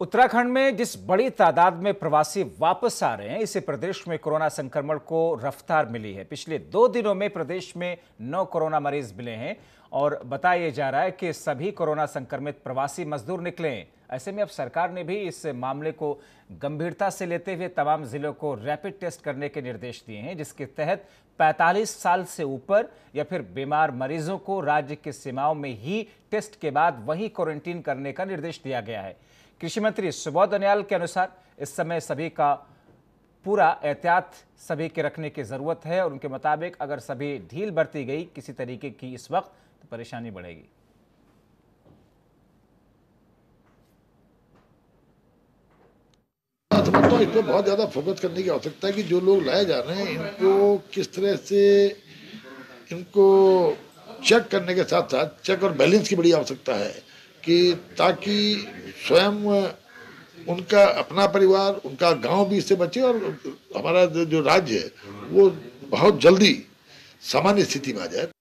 उत्तराखंड में जिस बड़ी तादाद में प्रवासी वापस आ रहे हैं इसे प्रदेश में कोरोना संक्रमण को रफ्तार मिली है पिछले दो दिनों में प्रदेश में नौ कोरोना मरीज मिले हैं और बताया जा रहा है कि सभी कोरोना संक्रमित प्रवासी मजदूर निकले हैं ऐसे में अब सरकार ने भी इस मामले को गंभीरता से लेते हुए तमाम जिलों को रैपिड टेस्ट करने के निर्देश दिए हैं जिसके तहत 45 साल से ऊपर या फिर बीमार मरीजों को राज्य की सीमाओं में ही टेस्ट के बाद वहीं क्वारंटीन करने का निर्देश दिया गया है कृषि मंत्री सुबोध दनियाल के अनुसार इस समय सभी का पूरा एहतियात सभी के रखने की ज़रूरत है और उनके मुताबिक अगर सभी ढील बरती गई किसी तरीके की इस वक्त तो परेशानी बढ़ेगी तो इस पर बहुत ज़्यादा फोकस करने की आवश्यकता है कि जो लोग लाए जा रहे हैं इनको किस तरह से इनको चेक करने के साथ साथ चेक और बैलेंस की बड़ी आवश्यकता है कि ताकि स्वयं उनका अपना परिवार उनका गांव भी इससे बचे और हमारा जो राज्य है वो बहुत जल्दी सामान्य स्थिति में आ जाए